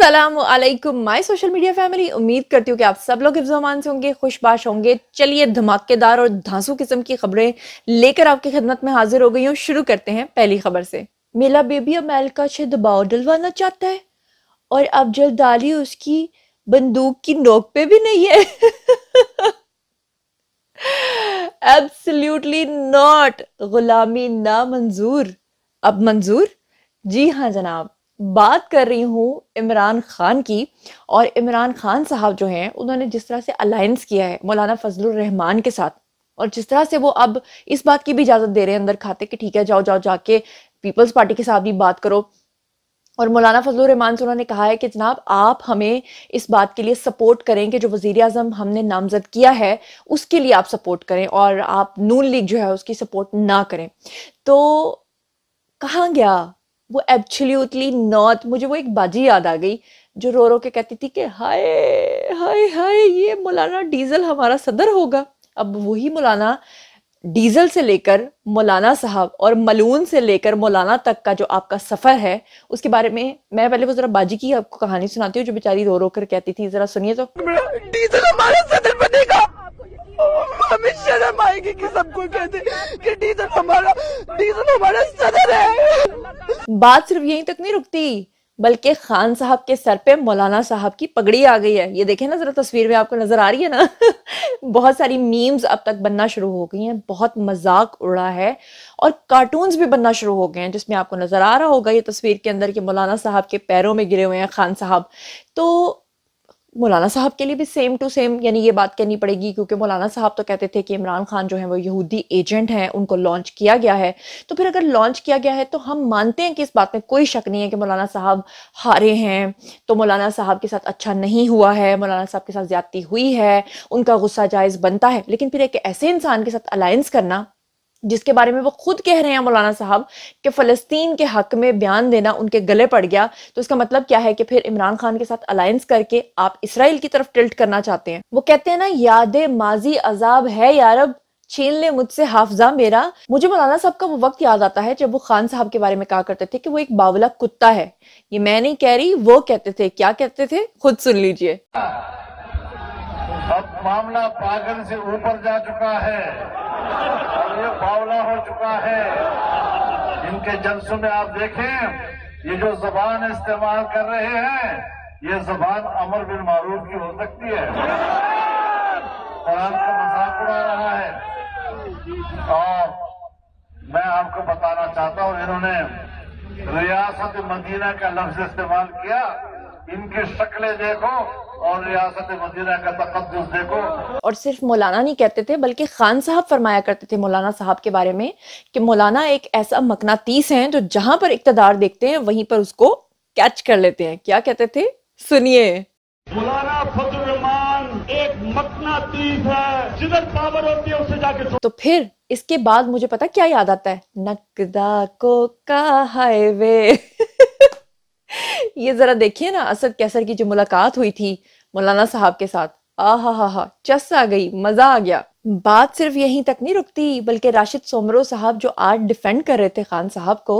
Aslam my social media family उम्मीद करती हूँ कि आप सब लोग हिफ्जमान से होंगे खुशबाश होंगे चलिए धमाकेदार और धांसू किस्म की खबरें लेकर आपकी खिदमत में हाजिर हो गई हूँ शुरू करते हैं पहली खबर से मेला बेबी अमेरिका छे दबाव डलवाना चाहता है और अब डाली उसकी बंदूक की नोक पे भी नहीं है एब्सल्यूटली नॉट गुलामी ना मंजूर अब मंजूर जी हाँ जनाब बात कर रही हूँ इमरान खान की और इमरान खान साहब जो हैं उन्होंने जिस तरह से अलायंस किया है मौलाना फजलुर रहमान के साथ और जिस तरह से वो अब इस बात की भी इजाज़त दे रहे हैं अंदर खाते कि ठीक है जाओ जाओ जाके पीपल्स पार्टी के साथ भी बात करो और मौलाना फजल रहमान से उन्होंने कहा है कि जनाब आप हमें इस बात के लिए सपोर्ट करें कि जो वजीर अजम हमने नामजद किया है उसके लिए आप सपोर्ट करें और आप नून लीग जो है उसकी सपोर्ट ना करें तो कहाँ गया वो एब्सोल्युटली नॉट मुझे वो एक बाजी याद आ गई जो रो रो के कहती थी कि हाय हाय हाय ये मौलाना डीजल हमारा सदर होगा अब वही मौलाना डीजल से लेकर मौलाना साहब और मलून से लेकर मौलाना तक का जो आपका सफ़र है उसके बारे में मैं पहले वो जरा बाजी की आपको कहानी सुनाती हूँ जो बेचारी रो रो कर कहती थी जरा सुनिए तो डीजल हमारा सदर बनेगा हमें शर्म आएगी कि सबको कहते कि डीजल हमारा डीजल हमारा सदर है बात सिर्फ यहीं तक नहीं रुकती बल्कि खान साहब के सर पे मौलाना साहब की पगड़ी आ गई है ये देखें ना जरा तस्वीर में आपको नजर आ रही है ना बहुत सारी मीम्स अब तक बनना शुरू हो गई हैं बहुत मजाक उड़ा है और कार्टून्स भी बनना शुरू हो गए हैं जिसमें आपको नजर आ रहा होगा ये तस्वीर के अंदर के मौलाना साहब के पैरों में गिरे हुए हैं खान साहब तो मौलाना साहब के लिए भी सेम टू सेम यानी ये बात कहनी पड़ेगी क्योंकि मौलाना साहब तो कहते थे कि इमरान खान जो है वो यहूदी एजेंट हैं उनको लॉन्च किया गया है तो फिर अगर लॉन्च किया गया है तो हम मानते हैं कि इस बात में कोई शक नहीं है कि मौलाना साहब हारे हैं तो मौलाना साहब के साथ अच्छा नहीं हुआ है मौलाना साहब के साथ ज्यादती हुई है उनका गुस्सा जायज़ बनता है लेकिन फिर एक ऐसे इंसान के साथ अलायंस करना जिसके बारे में वो खुद कह रहे हैं मौलाना साहब कि फ़लस्तीन के हक में बयान देना उनके गले पड़ गया तो इसका मतलब क्या है कि फिर इमरान खान के साथ अलायंस करके आप इसराइल की तरफ टिल्ट करना चाहते हैं वो कहते हैं ना याद माजी अजाब है यारब छीन ले मुझसे हाफजा मेरा मुझे मौलाना साहब का वो वक्त याद आता है जब वो खान साहब के बारे में कहा करते थे कि वो एक बावला कुत्ता है ये मैं नहीं कह रही वो कहते थे क्या कहते थे खुद सुन लीजिए अब मामला पागल से ऊपर जा चुका है और ये बावला हो चुका है इनके जल्स में आप देखें ये जो जबान इस्तेमाल कर रहे हैं ये जबान अमर बिन मारूफ की हो सकती है और का मजाक उड़ा रहा है और मैं आपको बताना चाहता हूँ इन्होंने रियासत मदीना का लफ्ज इस्तेमाल किया इनकी शक्लें देखो और रियासत मदीना का तकदस देखो और सिर्फ मौलाना नहीं कहते थे बल्कि खान साहब फरमाया करते थे मौलाना साहब के बारे में कि मौलाना एक ऐसा मकनातीस हैं जो जहां पर इकतदार देखते हैं वहीं पर उसको कैच कर लेते हैं क्या कहते थे सुनिए मौलाना फजलरहमान एक मकनातीस है जिधर पावर होती है उससे जाके तो फिर इसके बाद मुझे पता क्या याद आता है नकदा को का हाईवे ये ज़रा देखिए ना असद कैसर की जो मुलाकात हुई थी मौलाना साहब के साथ आ हा हा हा चस आ गई मज़ा आ गया बात सिर्फ यहीं तक नहीं रुकती बल्कि राशिद सोमरो साहब जो आज डिफेंड कर रहे थे खान साहब को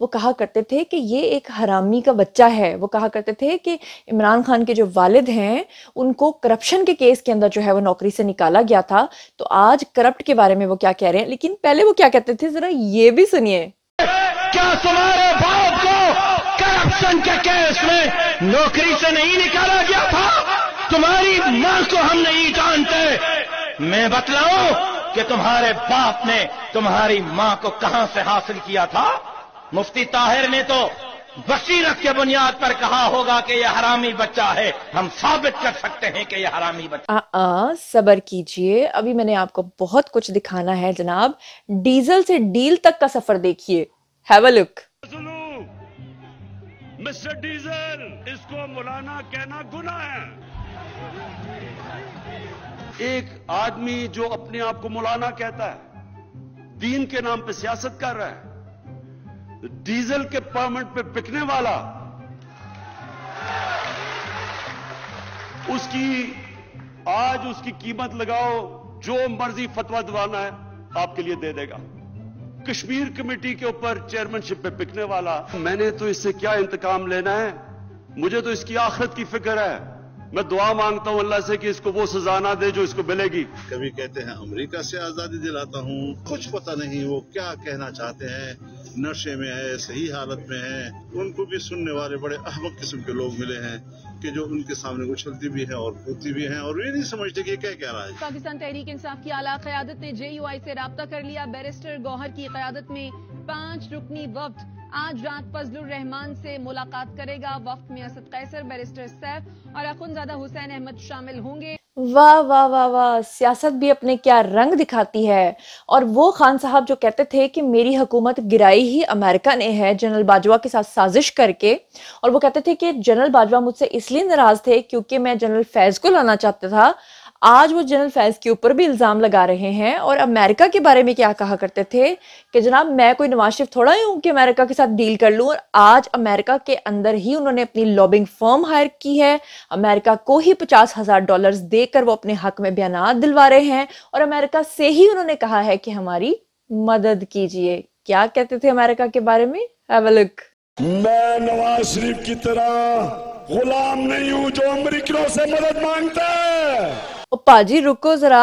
वो कहा करते थे कि ये एक हरामी का बच्चा है वो कहा करते थे कि इमरान खान के जो वालिद हैं उनको करप्शन के केस के अंदर जो है वो नौकरी से निकाला गया था तो आज करप्ट के बारे में वो क्या कह रहे हैं लेकिन पहले वो क्या कहते थे जरा ये भी सुनिए क्या सुना रहे करप्शन के केस में नौकरी से नहीं निकाला गया था तुम्हारी मां को हम नहीं जानते मैं बतलाऊं कि तुम्हारे बाप ने तुम्हारी मां को कहां से हासिल किया था मुफ्ती ताहिर ने तो बसीरत के बुनियाद पर कहा होगा कि यह हरामी बच्चा है हम साबित कर सकते हैं कि यह हरामी बच्चा आ, आ सबर कीजिए अभी मैंने आपको बहुत कुछ दिखाना है जनाब डीजल से डील तक का सफर देखिए have a look mister diesel इसको मुलाना कहना गुना है एक आदमी जो अपने आप को मुलाना कहता है दीन के नाम पे सियासत कर रहा है डीजल के परमिट पे बिकने वाला उसकी आज उसकी कीमत लगाओ जो मर्जी फतवा दवाना है आपके लिए दे देगा कश्मीर कमेटी के ऊपर चेयरमैनशिप पे बिकने वाला मैंने तो इससे क्या इंतकाम लेना है मुझे तो इसकी आखिरत की फिक्र है मैं दुआ मांगता हूँ अल्लाह से कि इसको वो सजा ना दे जो इसको मिलेगी कभी कहते हैं अमेरिका से आजादी दिलाता हूँ कुछ पता नहीं वो क्या कहना चाहते हैं नशे में है सही हालत में है उनको भी सुनने वाले बड़े अहमक किस्म के लोग मिले हैं कि जो उनके सामने उछलती भी है और होती भी है और ये नहीं समझते कि क्या क्या रहा है पाकिस्तान तहरीक इंसाफ की आला क्यादत ने जे यू आई ऐसी रबता कर लिया बैरिस्टर गौहर की क्यादत में पाँच रुकनी वक्त आज रात फजलुर रहमान से मुलाकात करेगा वक्त में असद कैसर बैरिस्टर सैफ और अखुनजादा हुसैन अहमद शामिल होंगे वाह वाह वाह वाह सियासत भी अपने क्या रंग दिखाती है और वो खान साहब जो कहते थे कि मेरी हुकूमत गिराई ही अमेरिका ने है जनरल बाजवा के साथ साजिश करके और वो कहते थे कि जनरल बाजवा मुझसे इसलिए नाराज थे क्योंकि मैं जनरल फैज को लाना चाहता था आज वो जनरल फैज के ऊपर भी इल्ज़ाम लगा रहे हैं और अमेरिका के बारे में क्या कहा करते थे कि जनाब मैं कोई नवाज शरीफ थोड़ा ही हूँ कि अमेरिका के साथ डील कर लूँ और आज अमेरिका के अंदर ही उन्होंने अपनी लॉबिंग फर्म हायर की है अमेरिका को ही पचास हज़ार डॉलर देकर वो अपने हक में बयान दिलवा रहे हैं और अमेरिका से ही उन्होंने कहा है कि हमारी मदद कीजिए क्या कहते थे अमेरिका के बारे में मैं नवाज शरीफ की तरह गुलाम नहीं हूँ जो अमरीकियों से मदद मांगता है ਉਹ ਭਾਜੀ ਰੁਕੋ ਜ਼ਰਾ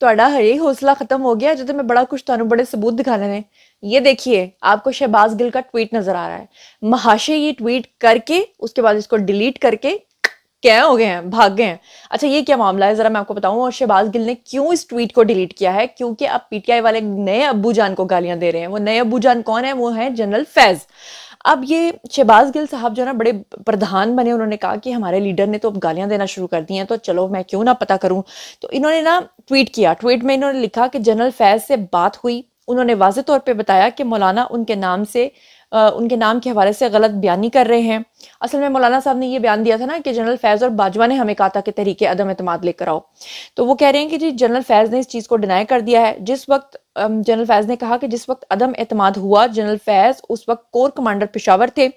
ਤੁਹਾਡਾ ਹਰੇ ਹੌਸਲਾ ਖਤਮ ਹੋ ਗਿਆ ਜਦੋਂ ਮੈਂ ਬੜਾ ਕੁਝ ਤੁਹਾਨੂੰ ਬੜੇ ਸਬੂਤ ਦਿਖਾਣੇ ਨੇ ये देखिए आपको शहबाज गिल का ट्वीट नजर आ रहा है महाशय ये ट्वीट करके उसके बाद इसको डिलीट करके क्या हो गए हैं भाग गए हैं अच्छा ये क्या मामला है जरा मैं आपको बताऊं और शहबाज गिल ने क्यों इस ट्वीट को डिलीट किया है क्योंकि आप पीटीआई वाले नए अब्बू जान को गालियां दे रहे हैं वो नए अब्बू जान कौन है वो है जनरल फैज अब ये शहबाज गिल साहब जो ना बड़े प्रधान बने उन्होंने कहा कि हमारे लीडर ने तो अब गालियां देना शुरू कर दी हैं तो चलो मैं क्यों ना पता करूं तो इन्होंने ना ट्वीट किया ट्वीट में इन्होंने लिखा कि जनरल फैज से बात हुई उन्होंने वाजे तौर पर बताया कि मौलाना उनके नाम से उनके नाम के हवाले से गलत बयानी कर रहे हैं असल में मौलाना साहब ने यह बयान दिया था ना कि जनरल फैज़ और बाजवा ने हमें कहा था कि तहरीक अदम अतम लेकर आओ तो वो कह रहे हैं कि जी जनरल फैज़ ने इस चीज़ को डिनाई कर दिया है जिस वक्त जनरल फैज़ ने कहा कि जिस वक्त अदम अतमाद हुआ जनरल फैज़ उस वक्त कोर कमांडर पिशावर थे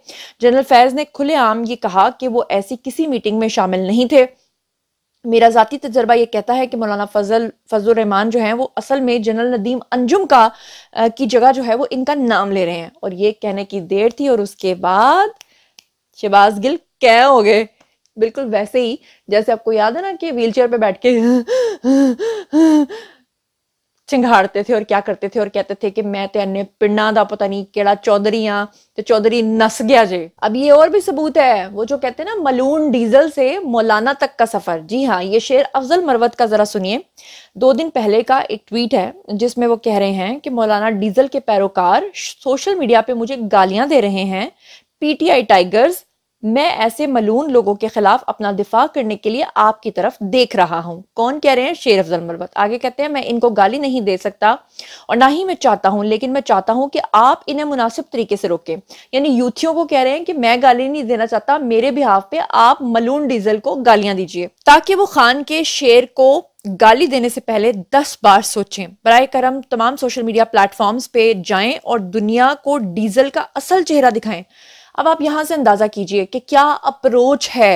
जनरल फैज़ ने खुलेआम ये कहा कि वो ऐसी किसी मीटिंग में शामिल नहीं थे मेरा ज़ाती तजर्बा ये कहता है कि मौलाना फजल फजल रहमान जो है वो असल में जनरल नदीम अंजुम का आ, की जगह जो है वो इनका नाम ले रहे हैं और ये कहने की देर थी और उसके बाद शहबाज गिल क्या हो गए बिल्कुल वैसे ही जैसे आपको याद है ना कि व्हील चेयर पर बैठ के हाँ, ਚਿੰਘਾੜਦੇ थे और क्या करते थे ਔਰ ਕਹਤੇ ਥੇ ਕਿ ਮੈਂ ਤੇ ਅੰਨੇ ਪਿੰਡਾਂ ਦਾ ਪਤਾ ਨਹੀਂ ਕਿਹੜਾ ਚੌਧਰੀਆਂ ਤੇ ਚੌਧਰੀ ਨਸ ਗਿਆ अब ये और भी सबूत है वो जो कहते हैं ना मलून डीजल से मौलाना तक का सफर जी हाँ ये शेर अफजल मरवत का जरा सुनिए दो दिन पहले का एक ट्वीट है जिसमें वो कह रहे हैं कि मौलाना डीजल के पैरोकार सोशल मीडिया पे मुझे गालियां दे रहे हैं पीटीआई टाइगर्स मैं ऐसे मलून लोगों के खिलाफ अपना दिफा करने के लिए आपकी तरफ देख रहा हूं कौन कह रहे हैं शेर अफजल मरवत आगे कहते हैं मैं इनको गाली नहीं दे सकता और ना ही मैं चाहता हूं लेकिन मैं चाहता हूं कि आप इन्हें मुनासिब तरीके से रोकें यानी यूथियों को कह रहे हैं कि मैं गाली नहीं देना चाहता मेरे बिहाफ पे आप मलून डीजल को गालियां दीजिए ताकि वो खान के शेर को गाली देने से पहले दस बार सोचें बर करम तमाम सोशल मीडिया प्लेटफॉर्म्स पे जाएं और दुनिया को डीजल का असल चेहरा दिखाएं अब आप यहां से अंदाज़ा कीजिए कि क्या अप्रोच है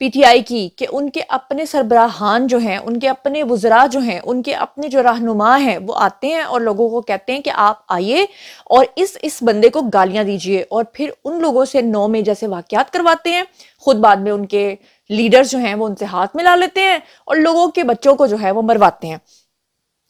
पीटीआई की कि उनके अपने सरबराहान जो हैं उनके अपने वजरा जो हैं उनके अपने जो रहनुमा हैं वो आते हैं और लोगों को कहते हैं कि आप आइए और इस इस बंदे को गालियां दीजिए और फिर उन लोगों से नौ में जैसे वाक़ात करवाते हैं खुद बाद में उनके लीडर्स जो हैं वो उनसे हाथ मिला लेते हैं और लोगों के बच्चों को जो है वो मरवाते हैं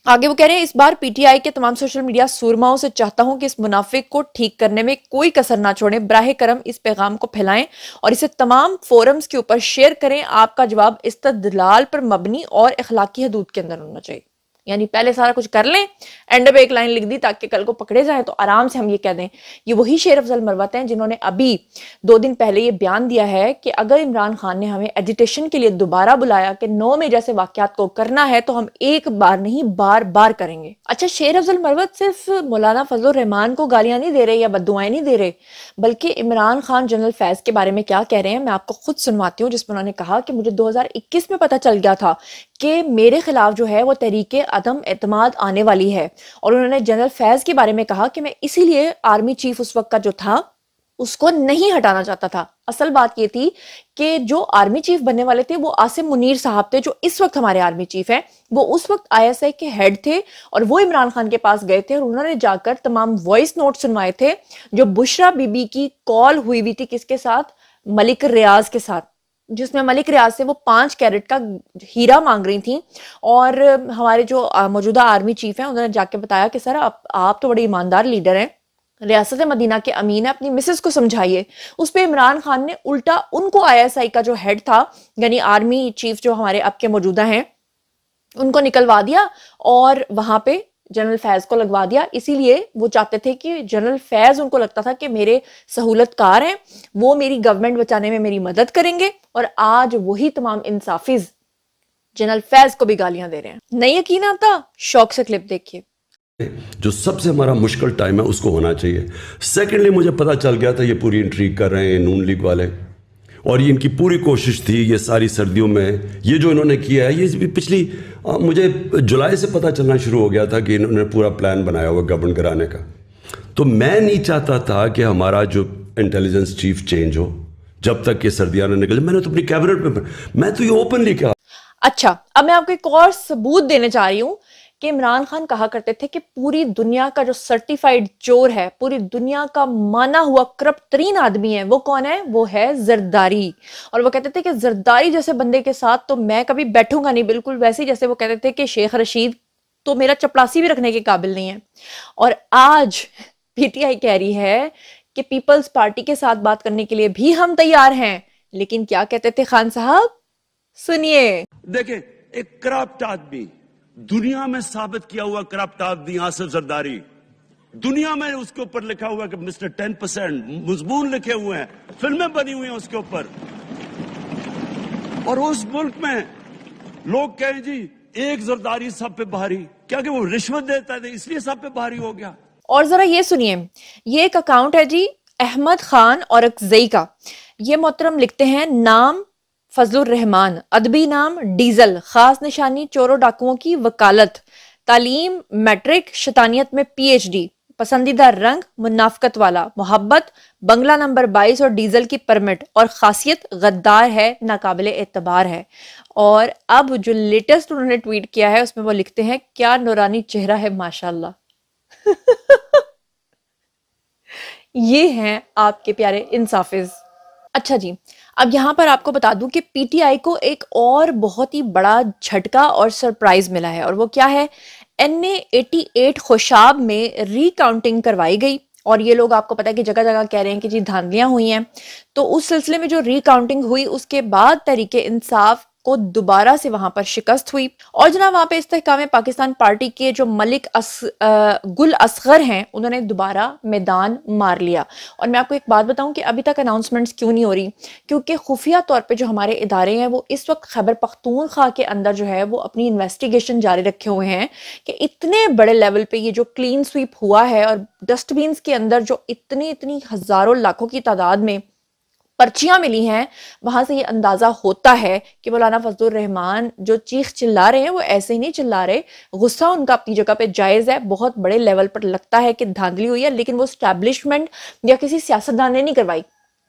आगे वो कह रहे हैं इस बार पीटीआई के तमाम सोशल मीडिया सूरमाओं से चाहता हूं कि इस मुनाफिक को ठीक करने में कोई कसर ना छोड़ें ब्राह करम इस पैगाम को फैलाएं और इसे तमाम फोरम्स के ऊपर शेयर करें आपका जवाब इस तदलाल पर मबनी और अखलाकी हदूद के अंदर होना चाहिए यानी पहले सारा कुछ कर लें एंड पे एक लाइन लिख दी ताकि कल को पकड़े जाए तो आराम से हम ये कह दें ये वही शेर अफजल मरवत हैं जिन्होंने अभी दो दिन पहले ये बयान दिया है कि अगर इमरान खान ने हमें एजिटेशन के लिए दोबारा बुलाया कि नौ में जैसे वाक्यात को करना है तो हम एक बार नहीं बार बार करेंगे अच्छा शेर अफजल मरवत सिर्फ मौलाना फजल रहमान को गालियां नहीं दे रहे या बदुआएं नहीं दे रहे बल्कि इमरान खान जनरल फैज के बारे में क्या कह रहे हैं मैं आपको खुद सुनवाती हूँ जिसमें उन्होंने कहा कि मुझे दो में पता चल गया था कि मेरे खिलाफ जो है वो तरीके अदम एतम आने वाली है और उन्होंने जनरल फैज़ के बारे में कहा कि मैं इसीलिए आर्मी चीफ उस वक्त का जो था उसको नहीं हटाना चाहता था असल बात ये थी कि जो आर्मी चीफ बनने वाले थे वो आसिम मुनीर साहब थे जो इस वक्त हमारे आर्मी चीफ हैं वो उस वक्त आई के हेड थे और वो इमरान खान के पास गए थे और उन्होंने जाकर तमाम वॉइस नोट सुनवाए थे जो बुशरा बीबी की कॉल हुई हुई थी किसके साथ मलिक रियाज के साथ जिसमें मलिक रियाज से वो पांच कैरेट का हीरा मांग रही थी और हमारे जो मौजूदा आर्मी चीफ हैं उन्होंने जाके बताया कि सर आप आप तो बड़े ईमानदार लीडर हैं रियासत मदीना के अमीन है अपनी मिसेस को समझाइए उस पर इमरान खान ने उल्टा उनको आईएसआई का जो हेड था यानी आर्मी चीफ जो हमारे अब के मौजूदा हैं उनको निकलवा दिया और वहां पे जनरल फैज को लगवा दिया इसीलिए वो चाहते थे कि जनरल फैज उनको लगता था कि मेरे सहूलतकार हैं वो मेरी गवर्नमेंट बचाने में मेरी मदद करेंगे और आज वही तमाम इंसाफिज जनरल फैज को भी गालियां दे रहे हैं नहीं यकीन आता शौक से क्लिप देखिए जो सबसे हमारा मुश्किल टाइम है उसको होना चाहिए सेकेंडली मुझे पता चल गया था ये पूरी इंट्री कर रहे हैं नून लीग वाले और ये इनकी पूरी कोशिश थी ये सारी सर्दियों में ये जो इन्होंने किया है ये पिछली आ, मुझे जुलाई से पता चलना शुरू हो गया था कि इन्होंने पूरा प्लान बनाया हुआ गवर्न कराने का तो मैं नहीं चाहता था कि हमारा जो इंटेलिजेंस चीफ चेंज हो जब तक ये सर्दियां ना निकल मैंने तो अपनी कैबिनेट में मैं तो ये ओपनली कहा अच्छा अब मैं आपको एक और सबूत देने जा रही हूँ कि इमरान खान कहा करते थे कि पूरी दुनिया का जो सर्टिफाइड चोर है पूरी दुनिया का माना हुआ करप्ट तरीन आदमी है वो कौन है वो है जरदारी और वो कहते थे कि जरदारी जैसे बंदे के साथ तो मैं कभी बैठूंगा नहीं बिल्कुल वैसे ही जैसे वो कहते थे कि शेख रशीद तो मेरा चपरासी भी रखने के काबिल नहीं है और आज पीटीआई कह रही है कि पीपल्स पार्टी के साथ बात करने के लिए भी हम तैयार हैं लेकिन क्या कहते थे खान साहब सुनिए देखिए एक करप्ट आदमी दुनिया में साबित किया हुआ करप्ट आदमी आसिफ जरदारी दुनिया में उसके ऊपर लिखा हुआ कि मिस्टर टेन परसेंट मजमून लिखे हुए हैं फिल्में बनी हुई हैं उसके ऊपर और उस मुल्क में लोग कहें जी एक जरदारी सब पे भारी क्या कि वो रिश्वत देता था इसलिए सब पे भारी हो गया और ज़रा ये सुनिए ये एक अकाउंट है जी अहमद खान अकजई का ये मोहतरम लिखते हैं नाम रहमान अदबी नाम डीजल ख़ास निशानी चोरों डाकुओं की वकालत तालीम मैट्रिक शतानियत में पीएचडी पसंदीदा रंग मुनाफकत वाला मोहब्बत बंगला नंबर 22 और डीजल की परमिट और खासियत गद्दार है नाकबिल एतबार है और अब जो लेटेस्ट उन्होंने ट्वीट किया है उसमें वो लिखते हैं क्या नौरानी चेहरा है माशाल्लाह ये हैं आपके प्यारे इंसाफिज अच्छा जी अब यहाँ पर आपको बता दूं कि पीटीआई को एक और बहुत ही बड़ा झटका और सरप्राइज मिला है और वो क्या है एन एट खुशाब में रिकाउंटिंग करवाई गई और ये लोग आपको पता है कि जगह जगह कह रहे हैं कि जी धांधलियां हुई हैं तो उस सिलसिले में जो रिकाउंटिंग हुई उसके बाद तरीके इंसाफ को दोबारा से वहां पर शिकस्त हुई और जना वहां पे इस्तेकाम पाकिस्तान पार्टी के जो मलिक अस, आ, गुल असगर हैं उन्होंने दोबारा मैदान मार लिया और मैं आपको एक बात बताऊं कि अभी तक अनाउंसमेंट्स क्यों नहीं हो रही क्योंकि खुफिया तौर पर जो हमारे इदारे हैं वो इस वक्त खैबर खा के अंदर जो है वो अपनी इन्वेस्टिगेशन जारी रखे हुए हैं कि इतने बड़े लेवल पर ये जो क्लीन स्वीप हुआ है और डस्टबिन के अंदर जो इतनी इतनी हज़ारों लाखों की तादाद में पर्चियां मिली हैं वहां से ये अंदाज़ा होता है कि मौलाना फजलुर रहमान जो चीख चिल्ला रहे हैं वो ऐसे ही नहीं चिल्ला रहे गुस्सा उनका अपनी जगह पे जायज़ है बहुत बड़े लेवल पर लगता है कि धांधली हुई है लेकिन वो स्टैब्लिशमेंट या किसी सियासतदान ने नहीं करवाई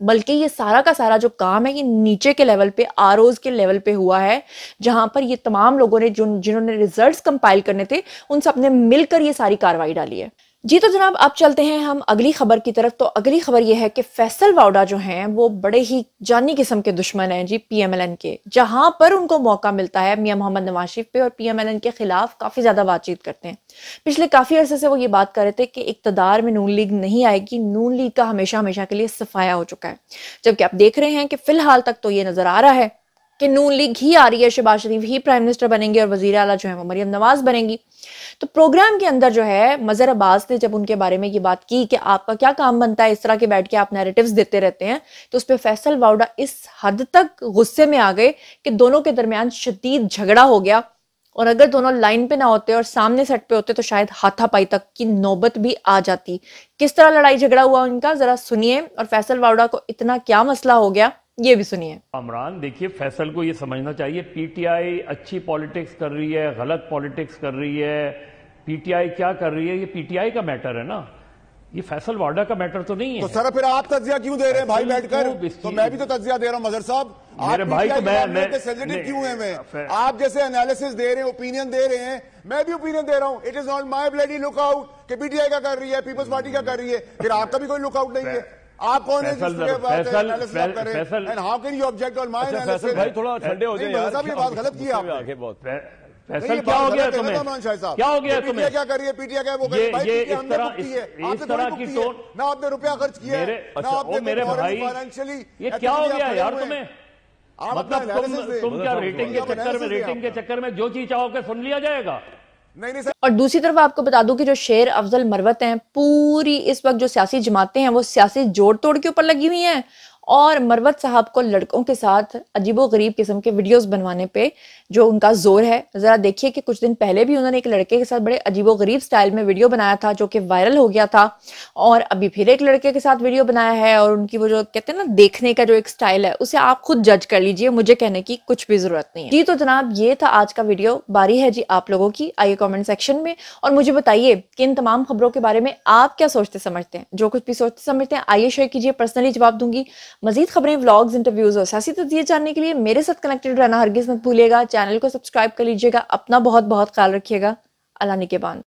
बल्कि ये सारा का सारा जो काम है ये नीचे के लेवल पे आर के लेवल पे हुआ है जहाँ पर ये तमाम लोगों ने जो जिन्होंने रिजल्ट कंपाइल करने थे उन सब ने मिलकर ये सारी कार्रवाई डाली है जी तो जनाब अब चलते हैं हम अगली खबर की तरफ तो अगली खबर यह है कि फैसल वाउडा जो हैं वो बड़े ही जानी किस्म के दुश्मन हैं जी पीएमएलएन के जहां पर उनको मौका मिलता है मियां मोहम्मद नवाज शरीफ पे और पीएमएलएन के खिलाफ काफ़ी ज़्यादा बातचीत करते हैं पिछले काफ़ी अरसे से वो ये बात कर रहे थे कि इकतदार में नून लीग नहीं आएगी नून लीग का हमेशा हमेशा के लिए सफाया हो चुका है जबकि आप देख रहे हैं कि फ़िलहाल तक तो ये नज़र आ रहा है कि नून लीग ही आ रही है शहबाज शरीफ ही प्राइम मिनिस्टर बनेंगे और वजीर अला जो है वो मरियम नवाज बनेंगी तो प्रोग्राम के अंदर जो है मजर अब्बास ने जब उनके बारे में ये बात की कि आपका क्या काम बनता है इस तरह के बैठ के आप नैरेटिव्स देते रहते हैं तो उस पर फैसल वाउडा इस हद तक गुस्से में आ गए कि दोनों के दरमियान शदीद झगड़ा हो गया और अगर दोनों लाइन पे ना होते और सामने सेट पे होते तो शायद हाथापाई तक की नौबत भी आ जाती किस तरह लड़ाई झगड़ा हुआ उनका जरा सुनिए और फैसल वावड़ा को इतना क्या मसला हो गया ये भी सुनिए अमरान देखिए फैसल को ये समझना चाहिए पीटीआई अच्छी पॉलिटिक्स कर रही है गलत पॉलिटिक्स कर रही है पीटीआई क्या कर रही है ये पीटीआई का मैटर है ना ये फैसल वाडा का मैटर तो नहीं है तो सर फिर आप तजिया क्यों दे रहे हैं भाई बैठकर तो मैं भी तो तजिया दे रहा हूँ मजर साहब मेरे भाई तो मैं, मैं सेंसिटिव क्यों है मैं आप जैसे एनालिसिस दे रहे हैं ओपिनियन दे रहे हैं मैं भी ओपिनियन दे रहा हूँ it is not my bloody lookout कि पीटीआई का कर रही है पीपल्स पार्टी का कर रही है फिर आपका भी कोई लुकआउट नहीं है आप कौन है अच्छा, भाई थोड़ा ठंडे हो जाए फैसल क्या हो गया तुम्हें क्या हो गया तुम्हें क्या करिए पीटीए क्या वो ये, ये इस तरह इस, तरह की टोन ना आपने रुपया खर्च किया मेरे, ना अच्छा, आपने मेरे भाई ये क्या हो गया यार तुम्हें मतलब तुम तुम क्या रेटिंग मतलब के चक्कर में रेटिंग के चक्कर में जो चीज चाहोगे सुन लिया जाएगा नहीं नहीं और दूसरी तरफ आपको बता दूं कि जो शेर अफजल मरवत हैं पूरी इस वक्त जो सियासी जमातें हैं वो सियासी जोड़ तोड़ के ऊपर लगी हुई हैं और मरवत साहब को लड़कों के साथ अजीबो गरीब किस्म के वीडियोस बनवाने पे जो उनका जोर है ज़रा देखिए कि कुछ दिन पहले भी उन्होंने एक लड़के के साथ बड़े अजीबो गरीब स्टाइल में वीडियो बनाया था जो कि वायरल हो गया था और अभी फिर एक लड़के के साथ वीडियो बनाया है और उनकी वो जो कहते हैं ना देखने का जो एक स्टाइल है उसे आप खुद जज कर लीजिए मुझे कहने की कुछ भी ज़रूरत नहीं जी तो जनाब ये था आज का वीडियो बारी है जी आप लोगों की आइए कॉमेंट सेक्शन में और मुझे बताइए कि इन तमाम खबरों के बारे में आप क्या सोचते समझते हैं जो कुछ भी सोचते समझते हैं आइए शेयर कीजिए पर्सनली जवाब दूंगी मजीद खबरें व्लॉग्स इंटरव्यूज और सियासी तजिए जानने के लिए मेरे साथ कनेक्टेड रहना हरगिज मत भूलिएगा चैनल को सब्सक्राइब कर लीजिएगा अपना बहुत बहुत ख्याल रखिएगा अला निकेबान